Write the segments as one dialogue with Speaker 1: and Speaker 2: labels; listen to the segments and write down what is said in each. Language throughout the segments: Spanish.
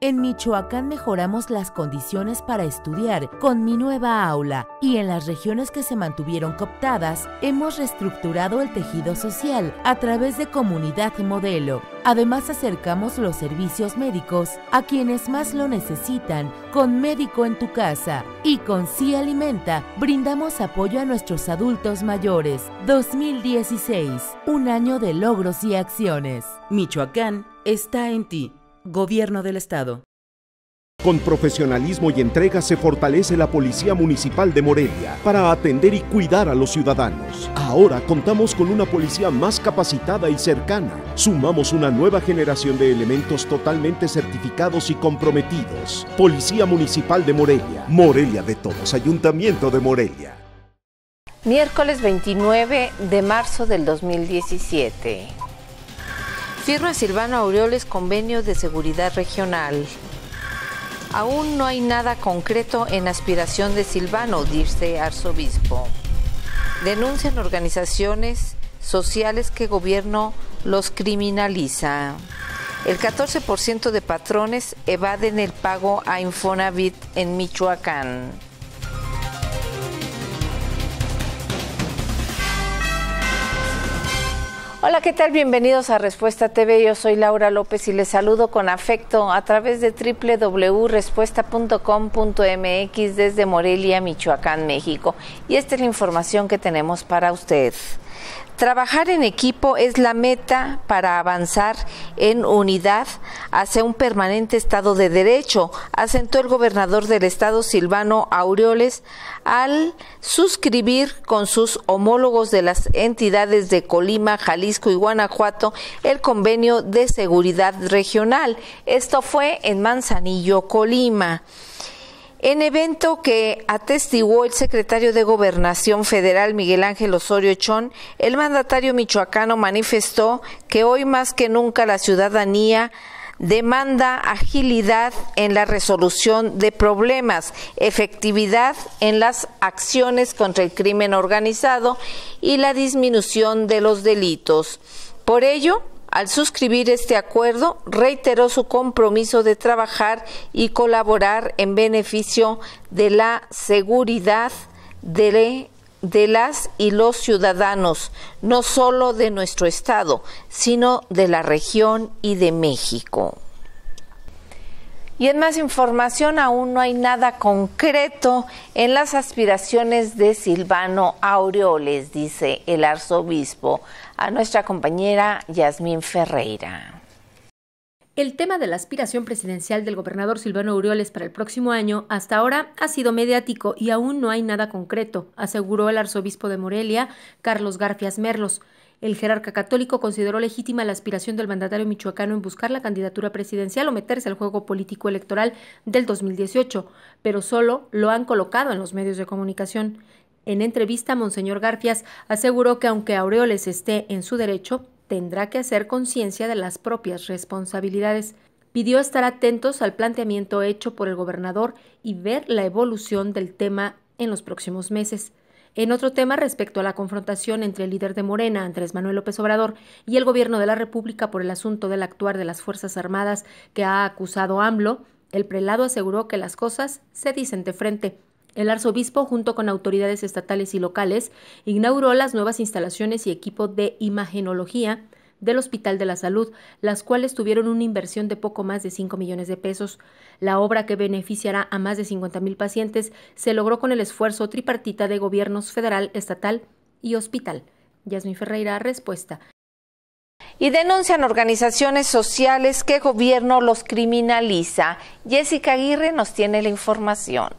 Speaker 1: En Michoacán mejoramos las condiciones para estudiar con mi nueva aula y en las regiones que se mantuvieron cooptadas hemos reestructurado el tejido social a través de comunidad modelo. Además acercamos los servicios médicos a quienes más lo necesitan con Médico en tu casa y con Sí Alimenta brindamos apoyo a nuestros adultos mayores. 2016, un año de logros y acciones. Michoacán está en ti. Gobierno del Estado.
Speaker 2: Con profesionalismo y entrega se fortalece la Policía Municipal de Morelia para atender y cuidar a los ciudadanos. Ahora contamos con una policía más capacitada y cercana. Sumamos una nueva generación de elementos totalmente certificados y comprometidos. Policía Municipal de Morelia. Morelia de todos. Ayuntamiento de Morelia.
Speaker 3: Miércoles 29 de marzo del 2017. Firma Silvano Aureoles convenio de seguridad regional. Aún no hay nada concreto en aspiración de Silvano, dice arzobispo. Denuncian organizaciones sociales que gobierno los criminaliza. El 14% de patrones evaden el pago a Infonavit en Michoacán. Hola, ¿qué tal? Bienvenidos a Respuesta TV. Yo soy Laura López y les saludo con afecto a través de www.respuesta.com.mx desde Morelia, Michoacán, México. Y esta es la información que tenemos para ustedes. Trabajar en equipo es la meta para avanzar en unidad hacia un permanente Estado de Derecho, asentó el gobernador del Estado Silvano Aureoles al suscribir con sus homólogos de las entidades de Colima, Jalisco y Guanajuato el convenio de seguridad regional. Esto fue en Manzanillo, Colima. En evento que atestiguó el secretario de Gobernación Federal Miguel Ángel Osorio Echón, el mandatario michoacano manifestó que hoy más que nunca la ciudadanía demanda agilidad en la resolución de problemas, efectividad en las acciones contra el crimen organizado y la disminución de los delitos. Por ello, al suscribir este acuerdo, reiteró su compromiso de trabajar y colaborar en beneficio de la seguridad de, las y los ciudadanos, no solo de nuestro Estado, sino de la región y de México. Y en más información, aún no hay nada concreto en las aspiraciones de Silvano Aureoles, dice el arzobispo a nuestra compañera Yasmín Ferreira.
Speaker 4: El tema de la aspiración presidencial del gobernador Silvano Urioles para el próximo año hasta ahora ha sido mediático y aún no hay nada concreto, aseguró el arzobispo de Morelia, Carlos Garfias Merlos. El jerarca católico consideró legítima la aspiración del mandatario michoacano en buscar la candidatura presidencial o meterse al juego político electoral del 2018, pero solo lo han colocado en los medios de comunicación. En entrevista, Monseñor Garfias aseguró que aunque Aureoles esté en su derecho, tendrá que hacer conciencia de las propias responsabilidades. Pidió estar atentos al planteamiento hecho por el gobernador y ver la evolución del tema en los próximos meses. En otro tema, respecto a la confrontación entre el líder de Morena, Andrés Manuel López Obrador, y el gobierno de la República por el asunto del actuar de las Fuerzas Armadas que ha acusado AMLO, el prelado aseguró que las cosas se dicen de frente el arzobispo, junto con autoridades estatales y locales, inauguró las nuevas instalaciones y equipo de imagenología del Hospital de la Salud, las cuales tuvieron una inversión de poco más de 5 millones de pesos. La obra que beneficiará a más de 50 mil pacientes se logró con el esfuerzo tripartita de gobiernos federal, estatal y hospital. Yasmin Ferreira, respuesta.
Speaker 3: Y denuncian organizaciones sociales que gobierno los criminaliza.
Speaker 5: Jessica Aguirre nos tiene la información.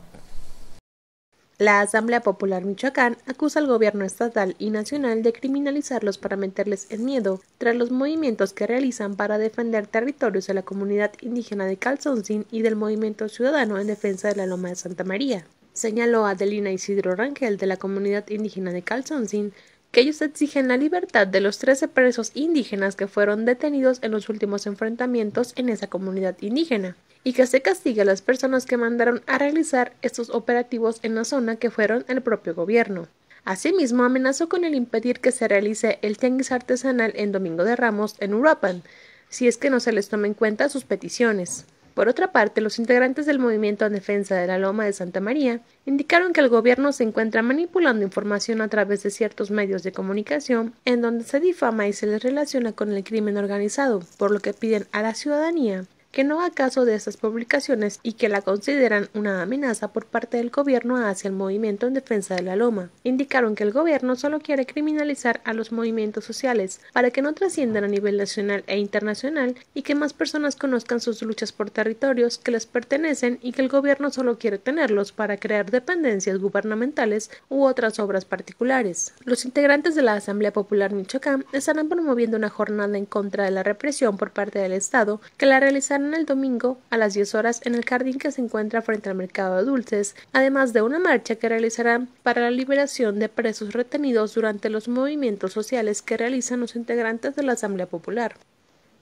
Speaker 5: La Asamblea Popular Michoacán acusa al gobierno estatal y nacional de criminalizarlos para meterles en miedo tras los movimientos que realizan para defender territorios de la comunidad indígena de Calzoncín y del movimiento ciudadano en defensa de la Loma de Santa María. Señaló Adelina Isidro Rangel de la comunidad indígena de Calzoncín que ellos exigen la libertad de los 13 presos indígenas que fueron detenidos en los últimos enfrentamientos en esa comunidad indígena y que se castigue a las personas que mandaron a realizar estos operativos en la zona que fueron el propio gobierno. Asimismo, amenazó con el impedir que se realice el tianguis artesanal en Domingo de Ramos en Uruapan, si es que no se les toma en cuenta sus peticiones. Por otra parte, los integrantes del movimiento en defensa de la Loma de Santa María indicaron que el gobierno se encuentra manipulando información a través de ciertos medios de comunicación en donde se difama y se les relaciona con el crimen organizado, por lo que piden a la ciudadanía que no haga caso de estas publicaciones y que la consideran una amenaza por parte del gobierno hacia el movimiento en defensa de la loma. Indicaron que el gobierno solo quiere criminalizar a los movimientos sociales para que no trasciendan a nivel nacional e internacional y que más personas conozcan sus luchas por territorios que les pertenecen y que el gobierno solo quiere tenerlos para crear dependencias gubernamentales u otras obras particulares. Los integrantes de la Asamblea Popular Michoacán estarán promoviendo una jornada en contra de la represión por parte del Estado que la realizará en el domingo a las 10 horas en el jardín que se encuentra frente al mercado de dulces, además de una marcha que realizarán para la liberación de presos retenidos durante los movimientos sociales que realizan los integrantes de la Asamblea Popular.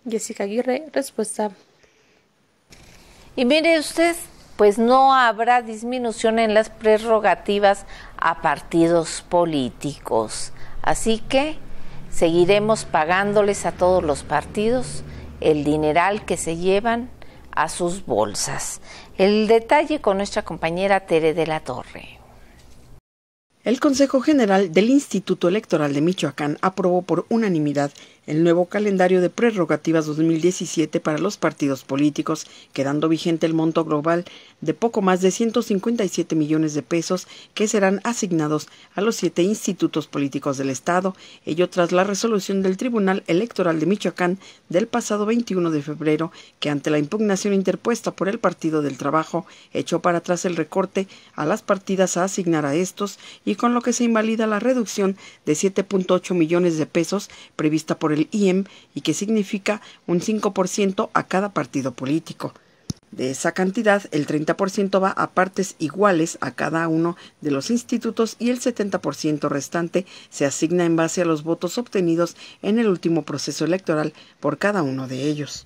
Speaker 5: Jessica Aguirre, respuesta.
Speaker 3: Y mire usted, pues no habrá disminución en las prerrogativas a partidos políticos. Así que seguiremos pagándoles a todos los partidos el dineral que se llevan a sus bolsas. El detalle con nuestra compañera Tere de la Torre.
Speaker 2: El Consejo General del Instituto Electoral de Michoacán aprobó por unanimidad el nuevo calendario de prerrogativas 2017 para los partidos políticos, quedando vigente el monto global de poco más de 157 millones de pesos que serán asignados a los siete institutos políticos del Estado, ello tras la resolución del Tribunal Electoral de Michoacán del pasado 21 de febrero, que ante la impugnación interpuesta por el Partido del Trabajo, echó para atrás el recorte a las partidas a asignar a estos y con lo que se invalida la reducción de 7.8 millones de pesos prevista por el el IEM y que significa un 5% a cada partido político. De esa cantidad, el 30% va a partes iguales a cada uno de los institutos y el 70% restante se asigna en base a los votos obtenidos en el último proceso electoral por cada uno de ellos.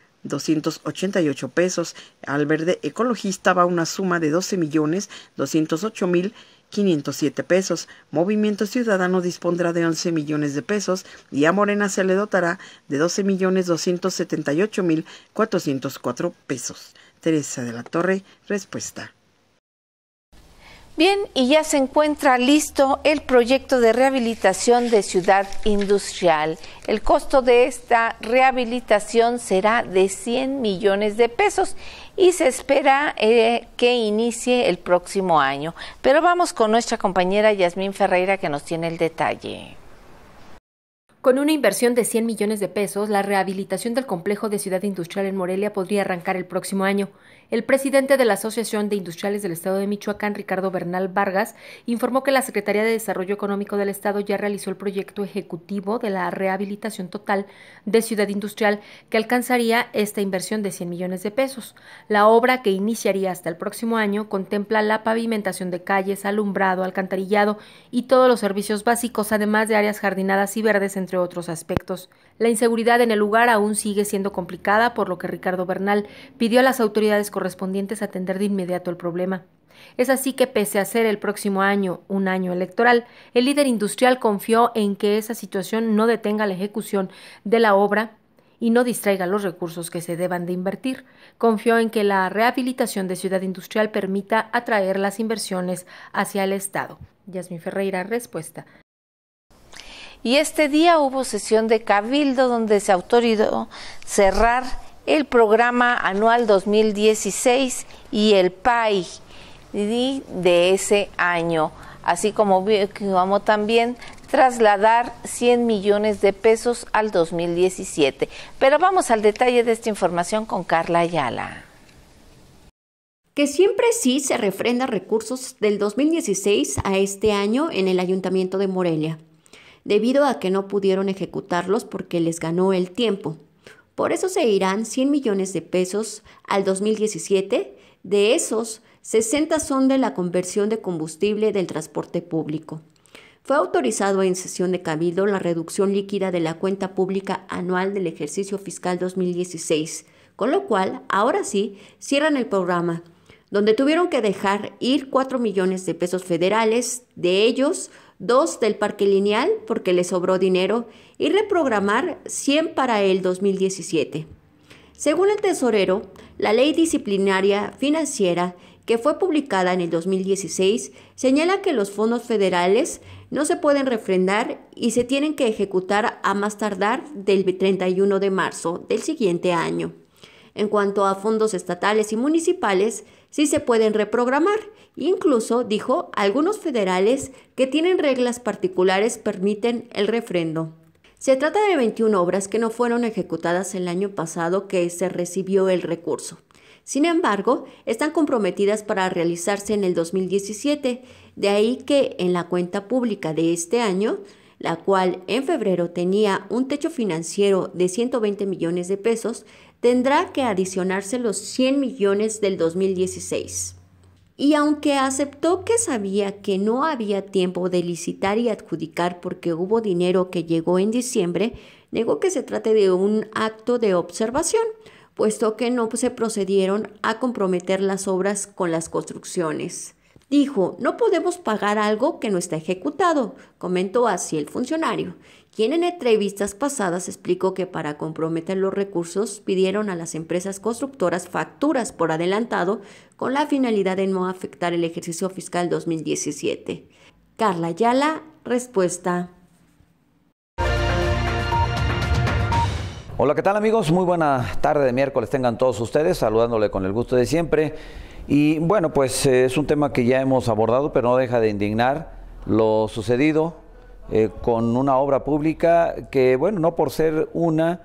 Speaker 2: 288 pesos. Al verde ecologista va una suma de 12 millones 208 mil 507 pesos. Movimiento Ciudadano dispondrá de 11 millones de pesos y a Morena se le dotará de 12 millones 278 mil 404 pesos. Teresa de la Torre, respuesta.
Speaker 3: Bien, y ya se encuentra listo el proyecto de rehabilitación de Ciudad Industrial. El costo de esta rehabilitación será de 100 millones de pesos y se espera eh, que inicie el próximo año. Pero vamos con nuestra compañera Yasmín Ferreira que nos tiene el detalle.
Speaker 4: Con una inversión de 100 millones de pesos, la rehabilitación del complejo de Ciudad Industrial en Morelia podría arrancar el próximo año. El presidente de la Asociación de Industriales del Estado de Michoacán, Ricardo Bernal Vargas, informó que la Secretaría de Desarrollo Económico del Estado ya realizó el proyecto ejecutivo de la rehabilitación total de Ciudad Industrial que alcanzaría esta inversión de 100 millones de pesos. La obra, que iniciaría hasta el próximo año, contempla la pavimentación de calles, alumbrado, alcantarillado y todos los servicios básicos, además de áreas jardinadas y verdes, entre otros aspectos. La inseguridad en el lugar aún sigue siendo complicada, por lo que Ricardo Bernal pidió a las autoridades correspondientes atender de inmediato el problema. Es así que pese a ser el próximo año un año electoral, el líder industrial confió en que esa situación no detenga la ejecución de la obra y no distraiga los recursos que se deban de invertir. Confió en que la rehabilitación de Ciudad Industrial permita atraer las inversiones hacia el Estado. Yasmin
Speaker 3: Ferreira, respuesta. Y este día hubo sesión de cabildo donde se autorizó cerrar el programa anual 2016 y el PAI de ese año, así como vamos también trasladar 100 millones de pesos al 2017. Pero vamos al detalle de esta información con Carla Ayala.
Speaker 6: Que siempre sí se refrenda recursos del 2016 a este año en el Ayuntamiento de Morelia, debido a que no pudieron ejecutarlos porque les ganó el tiempo. Por eso se irán 100 millones de pesos al 2017. De esos, 60 son de la conversión de combustible del transporte público. Fue autorizado en sesión de Cabildo la reducción líquida de la cuenta pública anual del ejercicio fiscal 2016, con lo cual, ahora sí, cierran el programa, donde tuvieron que dejar ir 4 millones de pesos federales, de ellos 2 del parque lineal porque le sobró dinero y reprogramar 100 para el 2017. Según el tesorero, la ley disciplinaria financiera que fue publicada en el 2016 señala que los fondos federales no se pueden refrendar y se tienen que ejecutar a más tardar del 31 de marzo del siguiente año. En cuanto a fondos estatales y municipales, sí se pueden reprogramar. Incluso, dijo, algunos federales que tienen reglas particulares permiten el refrendo. Se trata de 21 obras que no fueron ejecutadas el año pasado que se recibió el recurso. Sin embargo, están comprometidas para realizarse en el 2017, de ahí que en la cuenta pública de este año, la cual en febrero tenía un techo financiero de 120 millones de pesos, tendrá que adicionarse los 100 millones del 2016. Y aunque aceptó que sabía que no había tiempo de licitar y adjudicar porque hubo dinero que llegó en diciembre, negó que se trate de un acto de observación, puesto que no se procedieron a comprometer las obras con las construcciones. Dijo, no podemos pagar algo que no está ejecutado, comentó así el funcionario, quien en entrevistas pasadas explicó que para comprometer los recursos pidieron a las empresas constructoras facturas por adelantado con la finalidad de no afectar el ejercicio fiscal 2017. Carla Ayala, respuesta.
Speaker 7: Hola, ¿qué tal amigos? Muy buena tarde de miércoles tengan todos ustedes, saludándole con el gusto de siempre. Y bueno, pues eh, es un tema que ya hemos abordado, pero no deja de indignar lo sucedido eh, con una obra pública que, bueno, no por ser una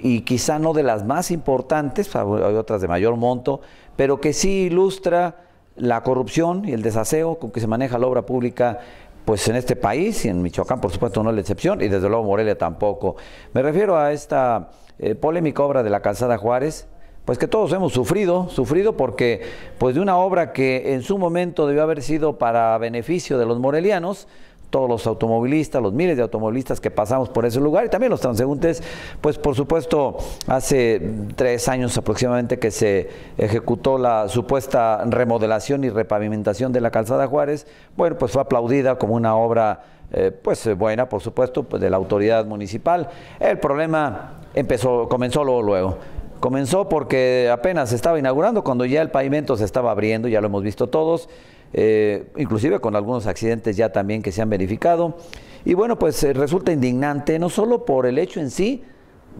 Speaker 7: y quizá no de las más importantes, hay otras de mayor monto, pero que sí ilustra la corrupción y el desaseo con que se maneja la obra pública pues en este país y en Michoacán, por supuesto, no es la excepción, y desde luego Morelia tampoco. Me refiero a esta eh, polémica obra de la calzada Juárez, pues que todos hemos sufrido, sufrido porque pues de una obra que en su momento debió haber sido para beneficio de los morelianos, todos los automovilistas, los miles de automovilistas que pasamos por ese lugar y también los transeúntes, pues por supuesto hace tres años aproximadamente que se ejecutó la supuesta remodelación y repavimentación de la calzada Juárez, bueno, pues fue aplaudida como una obra eh, pues buena, por supuesto, pues, de la autoridad municipal. El problema empezó, comenzó luego, luego. Comenzó porque apenas se estaba inaugurando, cuando ya el pavimento se estaba abriendo, ya lo hemos visto todos, eh, inclusive con algunos accidentes ya también que se han verificado. Y bueno, pues eh, resulta indignante no solo por el hecho en sí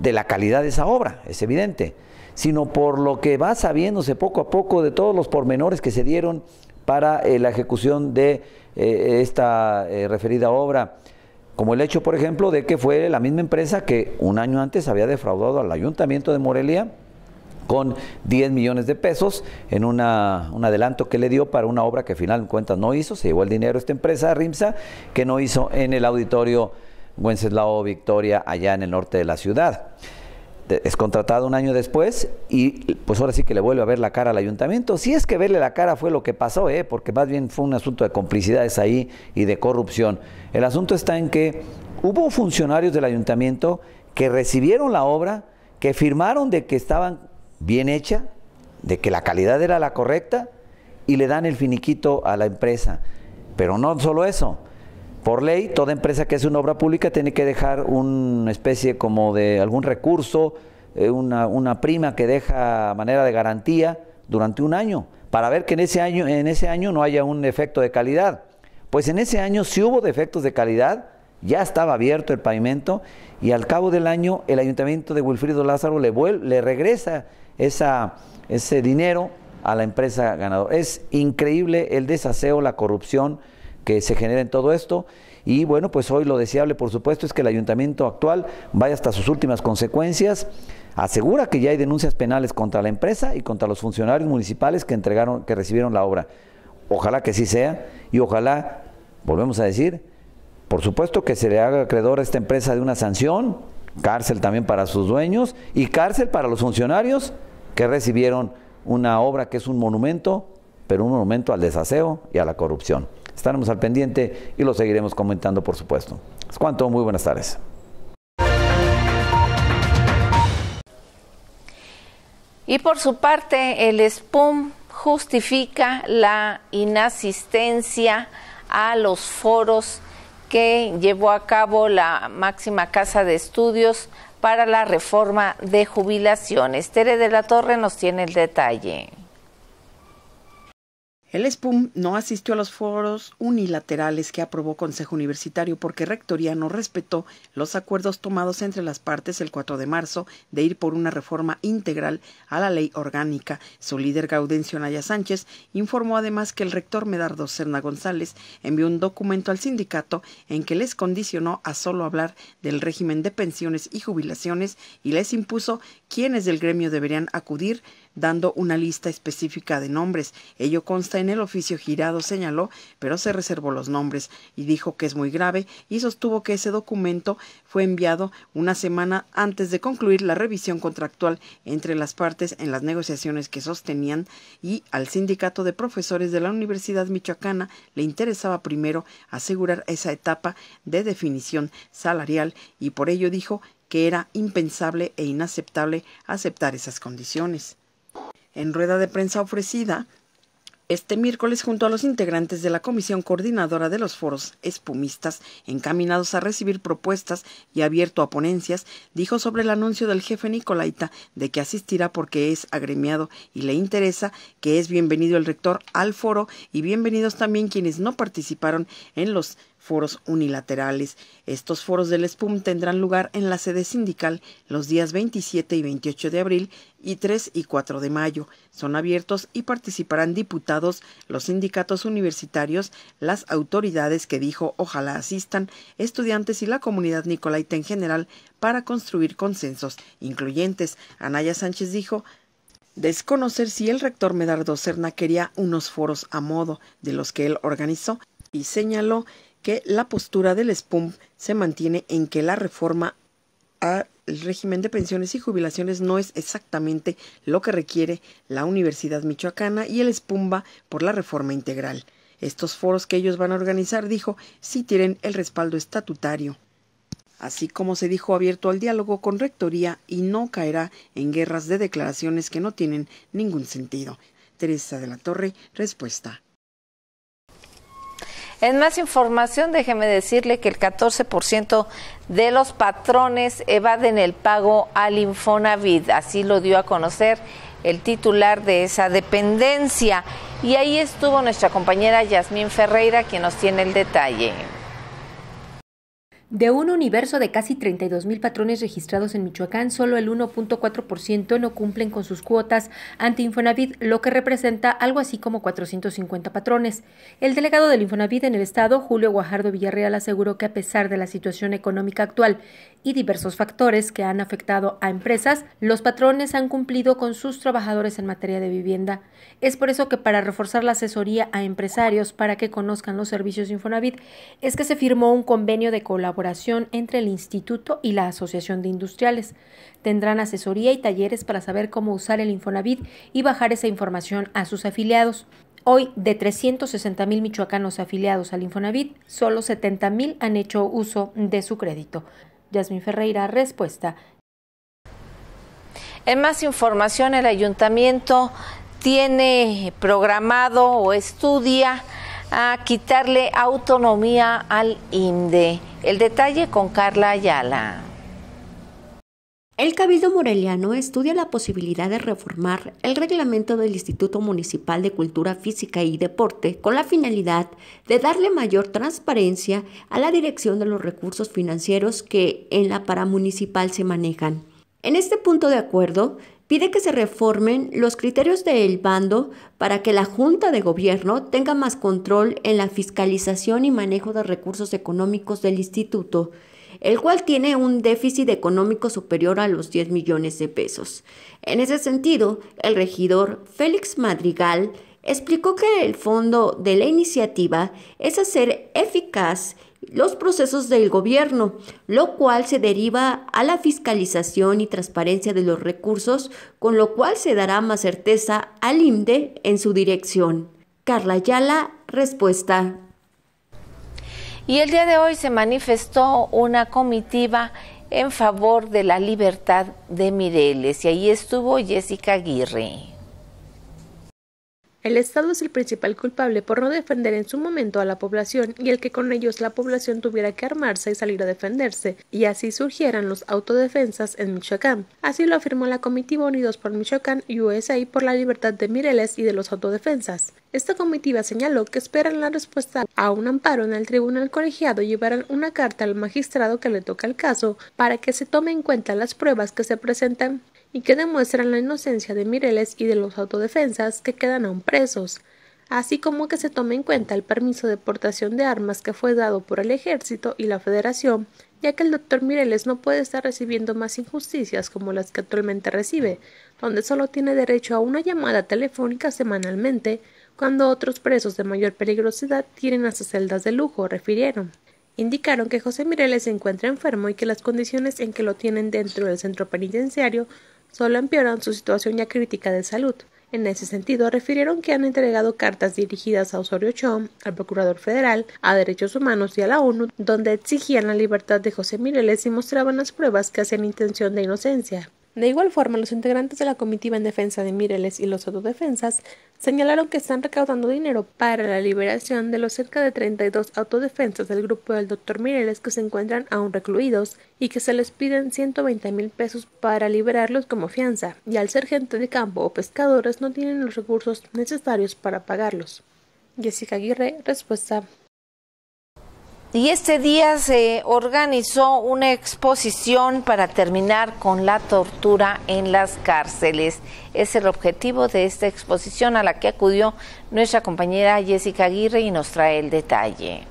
Speaker 7: de la calidad de esa obra, es evidente, sino por lo que va sabiéndose poco a poco de todos los pormenores que se dieron para eh, la ejecución de esta referida obra. Como el hecho, por ejemplo, de que fue la misma empresa que un año antes había defraudado al ayuntamiento de Morelia con 10 millones de pesos en una, un adelanto que le dio para una obra que al final en cuentas no hizo, se llevó el dinero esta empresa, RIMSA, que no hizo en el auditorio Wenceslao Victoria allá en el norte de la ciudad. Es contratado un año después y pues ahora sí que le vuelve a ver la cara al ayuntamiento. Si es que verle la cara fue lo que pasó, ¿eh? porque más bien fue un asunto de complicidades ahí y de corrupción. El asunto está en que hubo funcionarios del ayuntamiento que recibieron la obra, que firmaron de que estaban bien hecha, de que la calidad era la correcta y le dan el finiquito a la empresa. Pero no solo eso. Por ley, toda empresa que hace una obra pública tiene que dejar una especie como de algún recurso, eh, una, prima que deja manera de garantía durante un año, para ver que en ese año, en ese año no haya un efecto de calidad. Pues en ese año si hubo defectos de calidad, ya estaba abierto el pavimento y al cabo del año el ayuntamiento de Wilfrido Lázaro le, le regresa esa, ese dinero a la empresa ganadora. Es increíble el desaseo, la corrupción que se genera en todo esto. Y bueno, pues hoy lo deseable, por supuesto, es que el ayuntamiento actual vaya hasta sus últimas consecuencias. Asegura que ya hay denuncias penales contra la empresa y contra los funcionarios municipales que entregaron, que recibieron la obra. Ojalá que sí sea y ojalá, volvemos a decir, por supuesto que se le haga acreedor a esta empresa de una sanción cárcel también para sus dueños y cárcel para los funcionarios que recibieron una obra que es un monumento, pero un monumento al desaseo y a la corrupción. Estaremos al pendiente y lo seguiremos comentando, por supuesto. Es cuanto, muy buenas tardes.
Speaker 3: Y por su parte, el SPUM justifica la inasistencia a los foros que llevó a cabo la máxima casa de estudios para la reforma de jubilaciones. Tere de la Torre nos tiene el detalle.
Speaker 2: El SPUM no asistió a los foros unilaterales que aprobó Consejo Universitario porque Rectoría no respetó los acuerdos tomados entre las partes el 4 de marzo de ir por una reforma integral a la ley orgánica. Su líder Gaudencio Naya Sánchez informó además que el rector Medardo Serna González envió un documento al sindicato en que les condicionó a solo hablar del régimen de pensiones y jubilaciones y les impuso quiénes del gremio deberían acudir dando una lista específica de nombres. Ello consta en el oficio girado, señaló, pero se reservó los nombres y dijo que es muy grave y sostuvo que ese documento fue enviado una semana antes de concluir la revisión contractual entre las partes en las negociaciones que sostenían y al sindicato de profesores de la Universidad Michoacana le interesaba primero asegurar esa etapa de definición salarial y por ello dijo que era impensable e inaceptable aceptar esas condiciones. En rueda de prensa ofrecida este miércoles junto a los integrantes de la Comisión Coordinadora de los Foros Espumistas, encaminados a recibir propuestas y abierto a ponencias, dijo sobre el anuncio del jefe Nicolaita de que asistirá porque es agremiado y le interesa, que es bienvenido el rector al foro y bienvenidos también quienes no participaron en los foros unilaterales. Estos foros del SPUM tendrán lugar en la sede sindical los días 27 y 28 de abril y 3 y 4 de mayo. Son abiertos y participarán diputados, los sindicatos universitarios, las autoridades que dijo ojalá asistan, estudiantes y la comunidad nicolaita en general para construir consensos incluyentes. Anaya Sánchez dijo, desconocer si el rector Medardo Serna quería unos foros a modo de los que él organizó y señaló que la postura del SPUM se mantiene en que la reforma al régimen de pensiones y jubilaciones no es exactamente lo que requiere la Universidad Michoacana y el SPUM va por la reforma integral. Estos foros que ellos van a organizar, dijo, sí tienen el respaldo estatutario así como se dijo abierto al diálogo con Rectoría y no caerá en guerras de declaraciones que no tienen ningún sentido. Teresa de la Torre, respuesta.
Speaker 3: En más información, déjeme decirle que el 14% de los patrones evaden el pago al Infonavid. Así lo dio a conocer el titular de esa dependencia. Y ahí estuvo nuestra compañera Yasmín Ferreira, quien nos tiene el detalle.
Speaker 4: De un universo de casi 32.000 patrones registrados en Michoacán, solo el 1.4% no cumplen con sus cuotas ante Infonavit, lo que representa algo así como 450 patrones. El delegado del Infonavit en el estado, Julio Guajardo Villarreal, aseguró que a pesar de la situación económica actual y diversos factores que han afectado a empresas, los patrones han cumplido con sus trabajadores en materia de vivienda. Es por eso que para reforzar la asesoría a empresarios para que conozcan los servicios Infonavit, es que se firmó un convenio de colaboración entre el Instituto y la Asociación de Industriales. Tendrán asesoría y talleres para saber cómo usar el Infonavit y bajar esa información a sus afiliados. Hoy, de 360 mil michoacanos afiliados al Infonavit, solo 70 mil han hecho uso de su crédito. Yasmin Ferreira, respuesta.
Speaker 3: En más información, el ayuntamiento tiene programado o estudia a quitarle autonomía al INDE. El detalle con Carla Ayala.
Speaker 6: El Cabildo Moreliano estudia la posibilidad de reformar el reglamento del Instituto Municipal de Cultura Física y Deporte con la finalidad de darle mayor transparencia a la dirección de los recursos financieros que en la paramunicipal se manejan. En este punto de acuerdo, pide que se reformen los criterios del bando para que la Junta de Gobierno tenga más control en la fiscalización y manejo de recursos económicos del instituto, el cual tiene un déficit económico superior a los 10 millones de pesos. En ese sentido, el regidor Félix Madrigal explicó que el fondo de la iniciativa es hacer eficaz los procesos del gobierno, lo cual se deriva a la fiscalización y transparencia de los recursos, con lo cual se dará más certeza al IMDE en su dirección. Carla Yala, respuesta.
Speaker 3: Y el día de hoy se manifestó una comitiva en favor de la libertad de Mireles y ahí estuvo Jessica Aguirre.
Speaker 5: El Estado es el principal culpable por no defender en su momento a la población y el que con ellos la población tuviera que armarse y salir a defenderse, y así surgieran los autodefensas en Michoacán. Así lo afirmó la comitiva Unidos por Michoacán y USA por la libertad de Mireles y de los autodefensas. Esta comitiva señaló que esperan la respuesta a un amparo en el tribunal colegiado y llevarán una carta al magistrado que le toca el caso para que se tome en cuenta las pruebas que se presentan y que demuestran la inocencia de Mireles y de los autodefensas que quedan aún presos, así como que se tome en cuenta el permiso de portación de armas que fue dado por el Ejército y la Federación, ya que el doctor Mireles no puede estar recibiendo más injusticias como las que actualmente recibe, donde solo tiene derecho a una llamada telefónica semanalmente, cuando otros presos de mayor peligrosidad tienen sus celdas de lujo, refirieron. Indicaron que José Mireles se encuentra enfermo y que las condiciones en que lo tienen dentro del centro penitenciario solo empeoran su situación ya crítica de salud. En ese sentido, refirieron que han entregado cartas dirigidas a Osorio Chong, al Procurador Federal, a Derechos Humanos y a la ONU, donde exigían la libertad de José Mireles y mostraban las pruebas que hacían intención de inocencia. De igual forma, los integrantes de la comitiva en defensa de Mireles y los autodefensas señalaron que están recaudando dinero para la liberación de los cerca de 32 autodefensas del grupo del doctor Mireles que se encuentran aún recluidos y que se les piden 120 mil pesos para liberarlos como fianza, y al ser gente de campo o pescadores no tienen los recursos necesarios para pagarlos. Jessica Aguirre, respuesta
Speaker 3: y este día se organizó una exposición para terminar con la tortura en las cárceles. Es el objetivo de esta exposición a la que acudió nuestra compañera Jessica Aguirre y nos trae el detalle.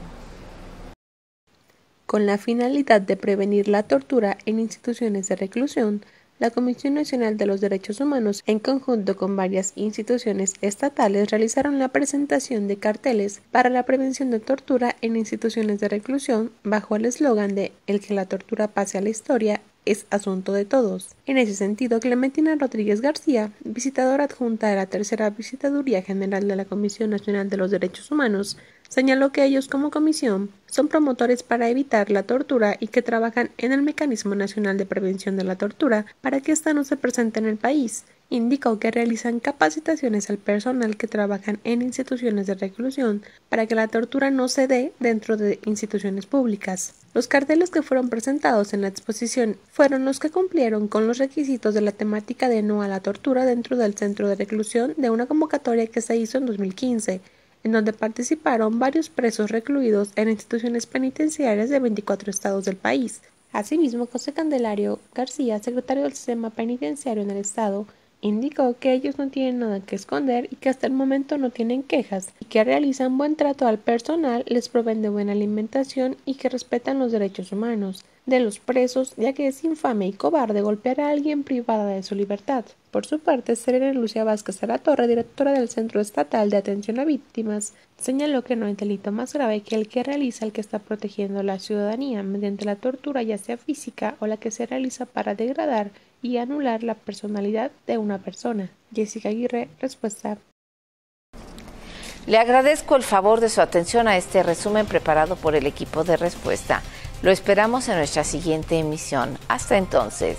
Speaker 5: Con la finalidad de prevenir la tortura en instituciones de reclusión, la Comisión Nacional de los Derechos Humanos, en conjunto con varias instituciones estatales, realizaron la presentación de carteles para la prevención de tortura en instituciones de reclusión bajo el eslogan de El que la tortura pase a la historia es asunto de todos. En ese sentido, Clementina Rodríguez García, visitadora adjunta de la tercera Visitaduría General de la Comisión Nacional de los Derechos Humanos, Señaló que ellos como comisión son promotores para evitar la tortura y que trabajan en el Mecanismo Nacional de Prevención de la Tortura para que ésta no se presente en el país. Indicó que realizan capacitaciones al personal que trabajan en instituciones de reclusión para que la tortura no se dé dentro de instituciones públicas. Los carteles que fueron presentados en la exposición fueron los que cumplieron con los requisitos de la temática de no a la tortura dentro del centro de reclusión de una convocatoria que se hizo en 2015 en donde participaron varios presos recluidos en instituciones penitenciarias de 24 estados del país. Asimismo, José Candelario García, secretario del sistema penitenciario en el estado, indicó que ellos no tienen nada que esconder y que hasta el momento no tienen quejas, y que realizan buen trato al personal, les proveen de buena alimentación y que respetan los derechos humanos de los presos, ya que es infame y cobarde golpear a alguien privada de su libertad. Por su parte, Serena Lucia Vázquez de la Torre, directora del Centro Estatal de Atención a Víctimas, señaló que no hay delito más grave que el que realiza el que está protegiendo a la ciudadanía mediante la tortura, ya sea física o la que se realiza para degradar y anular la personalidad de una persona. Jessica Aguirre, respuesta.
Speaker 3: Le agradezco el favor de su atención a este resumen preparado por el equipo de respuesta. Lo esperamos en nuestra siguiente emisión. Hasta entonces.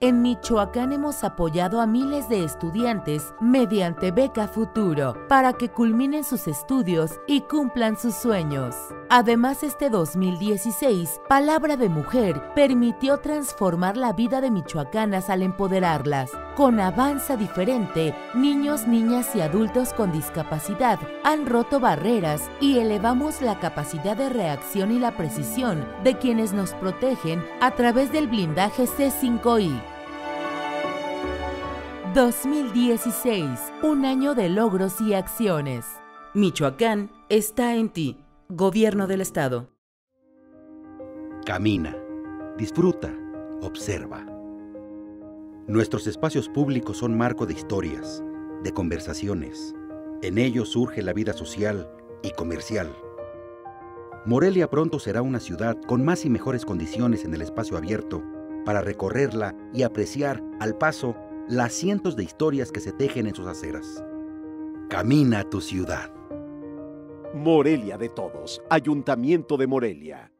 Speaker 1: En Michoacán hemos apoyado a miles de estudiantes mediante Beca Futuro para que culminen sus estudios y cumplan sus sueños. Además, este 2016, Palabra de Mujer permitió transformar la vida de michoacanas al empoderarlas. Con Avanza Diferente, niños, niñas y adultos con discapacidad han roto barreras y elevamos la capacidad de reacción y la precisión de quienes nos protegen a través del blindaje C5I. 2016, un año de logros y acciones. Michoacán está en ti. Gobierno del Estado.
Speaker 7: Camina, disfruta, observa. Nuestros espacios públicos son marco de historias, de conversaciones. En ellos surge la vida social y comercial. Morelia pronto será una ciudad con más y mejores condiciones en el espacio abierto para recorrerla y apreciar al paso las cientos de historias que se tejen en sus aceras. Camina a tu ciudad. Morelia de todos, Ayuntamiento de Morelia.